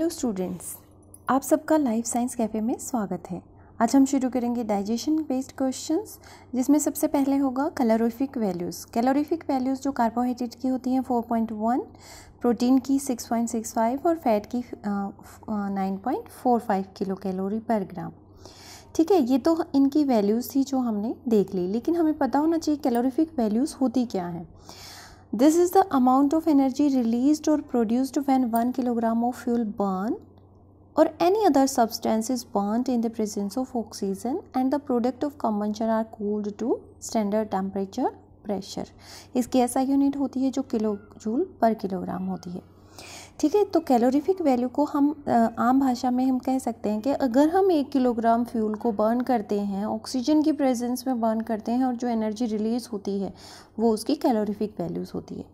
hello students आप सबका life science cafe में स्वागत है आज हम शुरू करेंगे डाइजेशन बेस्ड क्वेश्चंस जिसमें सबसे पहले होगा कैलोरीफिक वैल्यूज़ कैलोरीफिक वैल्यूज़ जो कार्बोहाइड्रेट की होती हैं 4.1 प्रोटीन की 6.65 और फैट की 9.45 किलो कैलोरी पर ग्राम ठीक है ये तो इनकी वैल्यूज़ थी जो हमने देख ली लेकिन हमें पता होना चाहिए कैलोरीफिक वैल्यूज़ होती क्या हैं this is the amount of energy release or produced when one kilogram of fuel burn or any other substance is burn in the presence of oxygen and the product of combustion are cooled to standard temperature pressure इसकी ऐसा unit होती है जो kilo joule पर kilogram होती है ठीक है तो कैलोरीफिक वैल्यू को हम आम भाषा में हम कह सकते हैं कि अगर हम एक किलोग्राम फ्यूल को बर्न करते हैं ऑक्सीजन की प्रेजेंस में बर्न करते हैं और जो एनर्जी रिलीज़ होती है वो उसकी कैलोरीफिक वैल्यूज़ होती है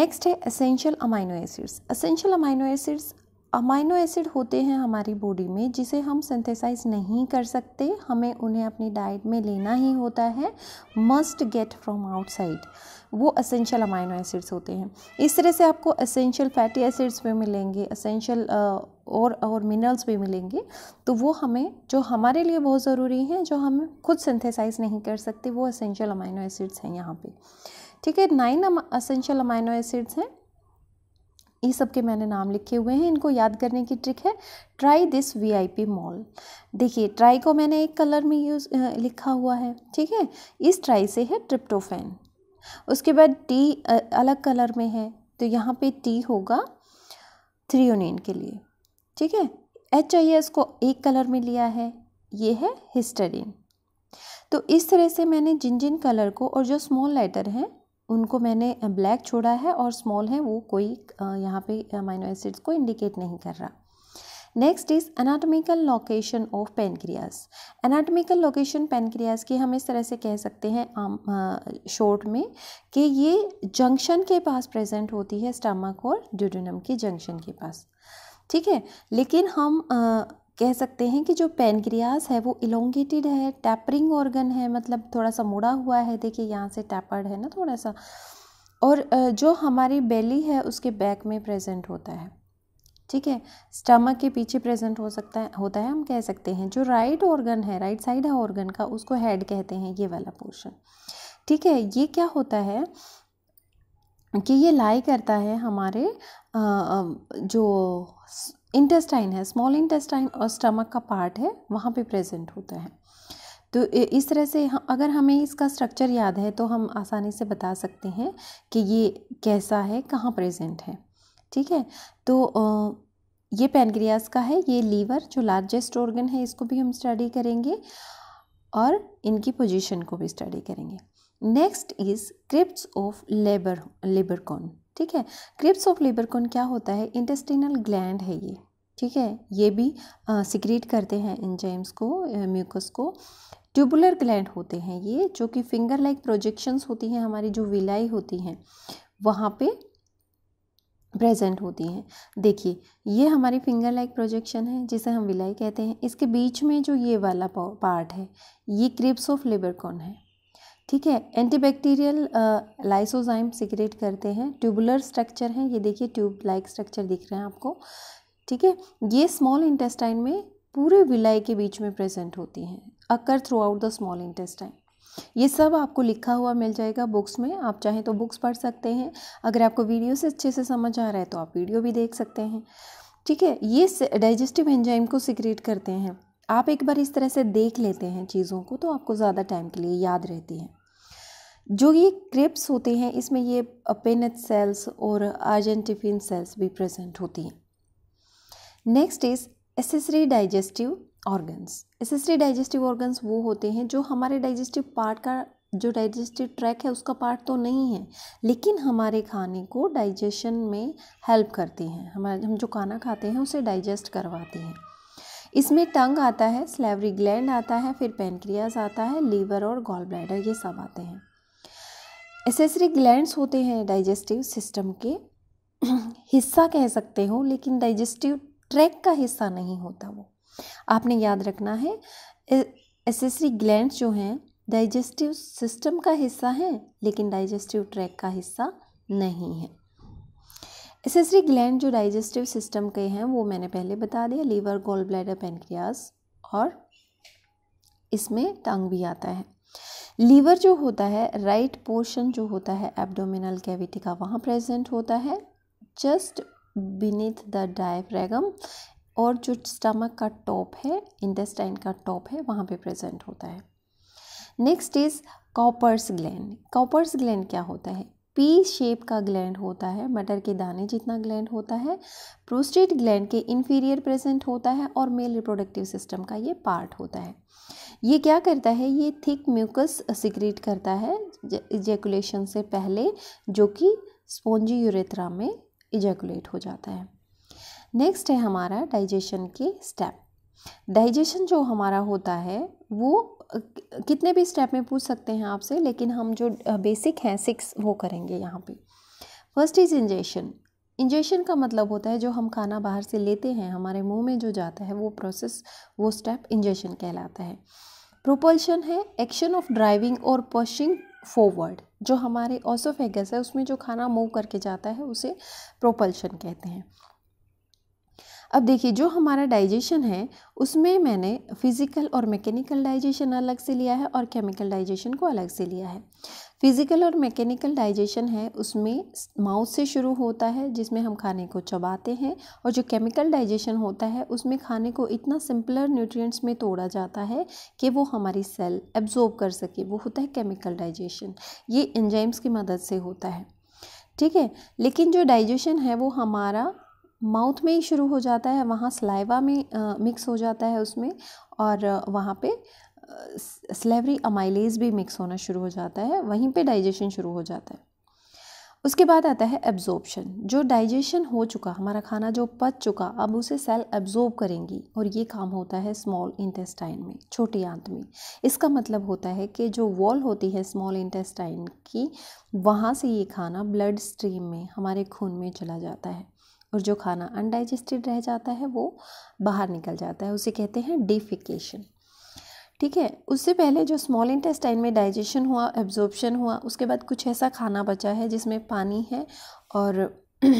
नेक्स्ट है essential amino acids essential amino acids amino acid होते हैं हमारी बॉडी में जिसे हम सिंथेसाइज नहीं कर सकते हमें उन्हें अपनी डाइट में लेना ही होता है मस्ट गेट फ्रॉम आउटसाइड वो असेंशियल अमाइनो एसिड्स होते हैं इस तरह से आपको असेंशियल फैटी एसिड्स भी मिलेंगे असेंशियल और और मिनरल्स भी मिलेंगे तो वो हमें जो हमारे लिए बहुत ज़रूरी हैं जो हम खुद सिंथेसाइज नहीं कर सकते वो असेंशियल अमाइनो एसिड्स हैं यहाँ पे ठीक है नाइन असेंशियल अमाइनो एसिड्स हैं ये सब के मैंने नाम लिखे हुए हैं इनको याद करने की ट्रिक है ट्राई दिस वीआईपी मॉल देखिए ट्राई को मैंने एक कलर में यूज़ लिखा हुआ है ठीक है इस ट्राई से है ट्रिप्टोफेन उसके बाद टी अलग कलर में है तो यहाँ पे टी होगा थ्रियोनिन के लिए ठीक है एच आई एस को एक कलर में लिया है ये है हिस्टरीन तो इस तरह से मैंने जिन जिन कलर को और जो स्मॉल लेटर हैं उनको मैंने ब्लैक छोड़ा है और स्मॉल है वो कोई यहाँ पे अमाइनो एसिड्स को इंडिकेट नहीं कर रहा next is anatomical location of pancreas anatomical location pancreas की हम इस तरह से कह सकते हैं आम शॉर्ट में कि ये जंक्शन के पास प्रेजेंट होती है स्टमक और ड्यूडनम के जंक्शन के पास ठीक है लेकिन हम आ, कह सकते हैं कि जो पेनक्रियाज है वो इलोंगेटेड है टैपरिंग ऑर्गन है मतलब थोड़ा सा मुड़ा हुआ है देखिए यहाँ से टैपर्ड है ना थोड़ा सा और जो हमारी बेली है उसके बैक में प्रेजेंट होता है ठीक है स्टमक के पीछे प्रेजेंट हो सकता है होता है हम कह सकते हैं जो राइट ऑर्गन है राइट साइड है ऑर्गन का उसको हेड कहते हैं ये वाला पोर्शन ठीक है ये क्या होता है कि ये लाई करता है हमारे जो इंटेस्टाइन है स्मॉल इंटेस्टाइन और स्टमक का पार्ट है वहाँ पे प्रेजेंट होता है तो इस तरह से अगर हमें इसका स्ट्रक्चर याद है तो हम आसानी से बता सकते हैं कि ये कैसा है कहाँ प्रेजेंट है ठीक है तो ये पेनक्रियास का है ये लीवर जो लार्जेस्ट ऑर्गन है इसको भी हम स्टडी करेंगे और इनकी पोजीशन को भी स्टडी करेंगे next is crypt of lieber Lieberkuhn ठीक है क्रिप्स ऑफ लेबरकोन क्या होता है इंटेस्टिनल ग्लैंड है ये ठीक है ये भी सिक्रीट करते हैं एंजाइम्स को म्यूकस को ट्यूबुलर ग्लैंड होते हैं ये जो कि फिंगर लाइक प्रोजेक्शंस होती हैं हमारी जो विलाई होती हैं वहाँ पे प्रेजेंट होती हैं देखिए ये हमारी फिंगर लाइक प्रोजेक्शन है जिसे हम विलाई कहते हैं इसके बीच में जो ये वाला पार्ट है ये क्रिप्स ऑफ लेबरकॉन है ठीक है एंटीबैक्टीरियल लाइसोजाइम सिक्रेट करते हैं ट्यूबुलर स्ट्रक्चर हैं ये देखिए ट्यूब लाइक स्ट्रक्चर दिख रहे हैं आपको ठीक है ये स्मॉल इंटेस्टाइन में पूरे विलाई के बीच में प्रेजेंट होती हैं occur throughout the small intestine ये सब आपको लिखा हुआ मिल जाएगा बुक्स में आप चाहें तो बुक्स पढ़ सकते हैं अगर आपको वीडियो से अच्छे से समझ आ रहा है तो आप वीडियो भी देख सकते हैं ठीक है ये डाइजेस्टिव एंजाइम को सिक्रेट करते हैं आप एक बार इस तरह से देख लेते हैं चीज़ों को तो आपको ज़्यादा टाइम के लिए याद रहती है जो ये क्रिप्स होते हैं इसमें ये अपेनट सेल्स और आर्जेंटिफिन सेल्स भी प्रेजेंट होती हैं next is accessory digestive organs accessory digestive organs वो होते हैं जो हमारे डाइजेस्टिव पार्ट का जो डाइजेस्टिव ट्रैक है उसका पार्ट तो नहीं है लेकिन हमारे खाने को डाइजेशन में हेल्प करती हैं हमारे हम जो खाना खाते हैं उसे डाइजेस्ट करवाती हैं इसमें टंग आता है स्लेवरी ग्लैंड आता है फिर पेनक्रियाज आता है लीवर और गॉल ब्लैडर ये सब आते हैं एसेसरी ग्लैंड्स होते हैं डाइजेस्टिव सिस्टम के हिस्सा कह सकते हो लेकिन डाइजेस्टिव ट्रैक का हिस्सा नहीं होता वो आपने याद रखना है एसेसरी ग्लैंड्स जो हैं डाइजेस्टिव सिस्टम का हिस्सा हैं लेकिन डाइजेस्टिव ट्रैक का हिस्सा नहीं है एसेसरी ग्लैंड जो डाइजेस्टिव सिस्टम के हैं वो मैंने पहले बता दिया लीवर गोल ब्लैडर पेनक्रियास और इसमें टंग भी आता है लीवर जो होता है राइट पोर्शन जो होता है एब्डोमिनल कैविटी का वहाँ प्रेजेंट होता है जस्ट बीनीथ द डायफ्रैगम और जो स्टमक का टॉप है इंटेस्टाइन का टॉप है वहाँ पे प्रेजेंट होता है next is Cowper's gland Cowper's gland क्या होता है पी शेप का ग्लैंड होता है मटर के दाने जितना ग्लैंड होता है प्रोस्टेट ग्लैंड के इन्फीरियर प्रेजेंट होता है और मेल रिप्रोडक्टिव सिस्टम का ये पार्ट होता है ये क्या करता है ये थिक म्यूकस सिक्रीट करता है इजेकुलेशन से पहले जो कि स्पोंजी यूरेथ्रा में इजेकुलेट हो जाता है नेक्स्ट है हमारा डाइजेशन के स्टेप डाइजेशन जो हमारा होता है वो कितने भी स्टेप में पूछ सकते हैं आपसे लेकिन हम जो बेसिक हैं सिक्स वो करेंगे यहाँ पे फर्स्ट इज़ इंजेशन इंजेशन का मतलब होता है जो हम खाना बाहर से लेते हैं हमारे मुंह में जो जाता है वो प्रोसेस वो स्टेप इंजेशन कहलाता है प्रोपल्शन है एक्शन ऑफ ड्राइविंग और पशिंग फॉरवर्ड जो हमारे ऑसोफेगस है उसमें जो खाना मूव करके जाता है उसे प्रोपल्शन कहते हैं अब देखिए जो हमारा डाइजेशन है उसमें मैंने फिज़िकल और मैकेनिकल डाइजेशन अलग से लिया है और केमिकल डाइजेशन को अलग से लिया है फिज़िकल और मैकेनिकल डाइजेशन है उसमें माउथ से शुरू होता है जिसमें हम खाने को चबाते हैं और जो केमिकल डाइजेशन होता है उसमें खाने को इतना सिंपलर न्यूट्रिएंट्स में तोड़ा जाता है कि वो हमारी सेल एब्जॉर्ब कर सके वो होता है केमिकल डाइजेशन ये एंजाइम्स की मदद से होता है ठीक है लेकिन जो डाइजेशन है वो हमारा माउथ में ही शुरू हो जाता है वहाँ स्लाइवा में आ, मिक्स हो जाता है उसमें और वहाँ पे स्लेवरी अमाइलेज भी मिक्स होना शुरू हो जाता है वहीं पे डाइजेशन शुरू हो जाता है उसके बाद आता है एब्जॉर्प्शन जो डाइजेशन हो चुका हमारा खाना जो पच चुका अब उसे सेल एब्जॉर्ब करेंगी और ये काम होता है स्मॉल इंटेस्टाइन में छोटी आंत में इसका मतलब होता है कि जो वॉल होती है स्मॉल इंटेस्टाइन की वहाँ से ये खाना ब्लड स्ट्रीम में हमारे खून में चला जाता है और जो खाना अनडाइजेस्टेड रह जाता है वो बाहर निकल जाता है उसे कहते हैं डिफिकेशन ठीक है उससे पहले जो स्मॉल इंटेस्टाइन में डाइजेशन हुआ एब्जॉर्प्शन हुआ उसके बाद कुछ ऐसा खाना बचा है जिसमें पानी है और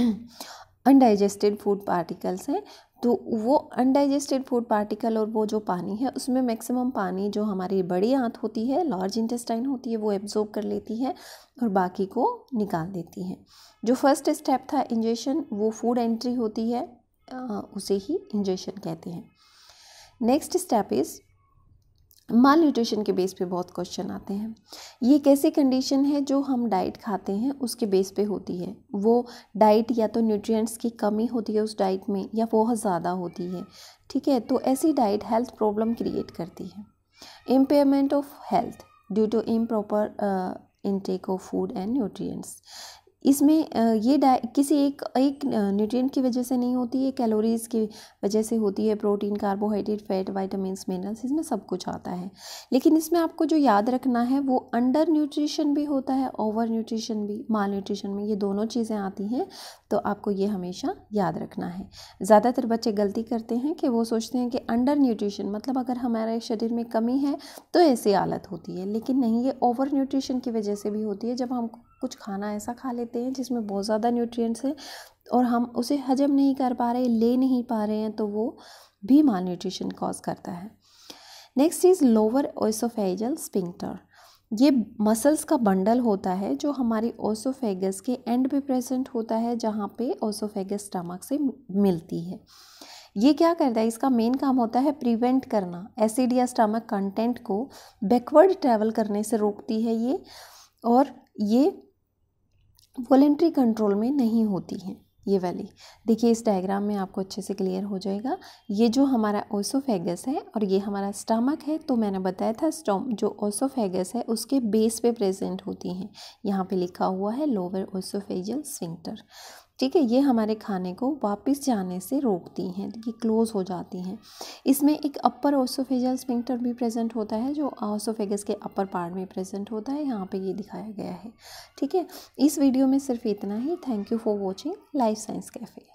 अनडाइजेस्टेड फूड पार्टिकल्स हैं तो वो अनडाइजेस्टेड फूड पार्टिकल और वो जो पानी है उसमें मैक्सिमम पानी जो हमारी बड़ी आंत होती है लार्ज इंटेस्टाइन होती है वो एब्जॉर्ब कर लेती है और बाकी को निकाल देती है जो फर्स्ट स्टेप था इंजेशन वो फूड एंट्री होती है उसे ही इंजेशन कहते हैं next step is malnutrition के बेस पे बहुत क्वेश्चन आते हैं ये कैसी कंडीशन है जो हम डाइट खाते हैं उसके बेस पे होती है वो डाइट या तो न्यूट्रिएंट्स की कमी होती है उस डाइट में या बहुत ज़्यादा होती है ठीक है तो ऐसी डाइट हेल्थ प्रॉब्लम क्रिएट करती है impairment of health due to improper intake of food and nutrients इसमें ये डाय किसी एक एक न्यूट्रिएंट की वजह से नहीं होती है कैलोरीज़ की वजह से होती है protein carbohydrate fat vitamins minerals इसमें सब कुछ आता है लेकिन इसमें आपको जो याद रखना है वो अंडर न्यूट्रिशन भी होता है ओवर न्यूट्रिशन भी माल न्यूट्रिशन में ये दोनों चीज़ें आती हैं तो आपको ये हमेशा याद रखना है ज़्यादातर बच्चे गलती करते हैं कि वो सोचते हैं कि अंडर न्यूट्रिशन मतलब अगर हमारे शरीर में कमी है तो ऐसी हालत होती है लेकिन नहीं ये ओवर न्यूट्रिशन की वजह से भी होती है जब हम कुछ खाना ऐसा खा लेते हैं जिसमें बहुत ज़्यादा न्यूट्रिएंट्स हैं और हम उसे हजम नहीं कर पा रहे ले नहीं पा रहे हैं तो वो भी माल न्यूट्रिशन कॉज करता है next is lower oesophageal sphincter ये मसल्स का बंडल होता है जो हमारी ओसोफेगस के एंड पे प्रेजेंट होता है जहाँ पे ओसोफेगस स्टमक से मिलती है ये क्या करता है इसका मेन काम होता है प्रिवेंट करना एसिड या स्टमक कंटेंट को बैकवर्ड ट्रैवल करने से रोकती है ये और ये वॉलेंट्री कंट्रोल में नहीं होती हैं ये वाली देखिए इस डायग्राम में आपको अच्छे से क्लियर हो जाएगा ये जो हमारा ओसोफेगस है और ये हमारा स्टमक है तो मैंने बताया था स्टोम जो ओसोफेगस है उसके बेस पे प्रेजेंट होती हैं यहाँ पे लिखा हुआ है लोअर ओसोफेजियल स्विंक्टर ठीक है ये हमारे खाने को वापस जाने से रोकती हैं ये क्लोज़ हो जाती हैं इसमें एक अपर ओसोफेजल स्पिंक्टर भी प्रेजेंट होता है जो ओसोफेगस के अपर पार्ट में प्रेजेंट होता है यहाँ पे ये दिखाया गया है ठीक है इस वीडियो में सिर्फ इतना ही thank you for watching life science cafe